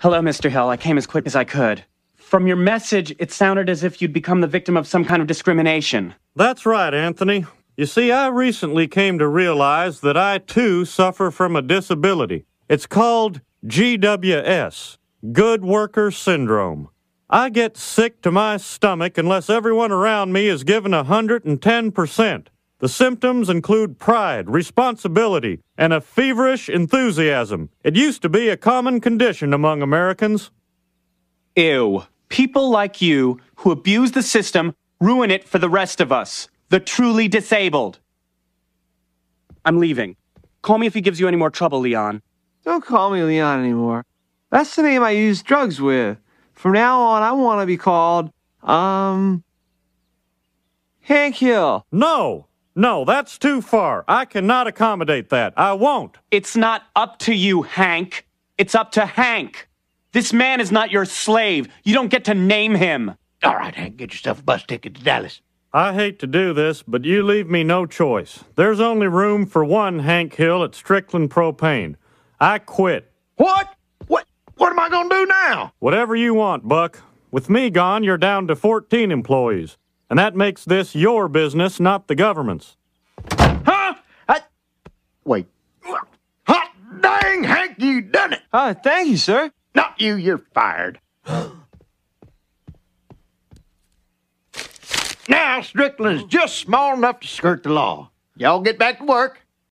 Hello, Mr. Hill. I came as quick as I could. From your message, it sounded as if you'd become the victim of some kind of discrimination. That's right, Anthony. You see, I recently came to realize that I too suffer from a disability. It's called GWS, Good Worker Syndrome. I get sick to my stomach unless everyone around me is given 110%. The symptoms include pride, responsibility, and a feverish enthusiasm. It used to be a common condition among Americans. Ew. People like you who abuse the system ruin it for the rest of us, the truly disabled. I'm leaving. Call me if he gives you any more trouble, Leon. Don't call me Leon anymore. That's the name I use drugs with. From now on, I want to be called, um, Hank Hill. No! No, that's too far. I cannot accommodate that. I won't. It's not up to you, Hank. It's up to Hank. This man is not your slave. You don't get to name him. All right, Hank, get yourself a bus ticket to Dallas. I hate to do this, but you leave me no choice. There's only room for one Hank Hill at Strickland Propane. I quit. What? What what am I going to do now? Whatever you want, Buck. With me gone, you're down to 14 employees. And that makes this your business, not the government's. Huh? I... Wait. Hot dang, Hank, you done it! Uh, thank you, sir. Not you, you're fired. now, Strickland's just small enough to skirt the law. Y'all get back to work.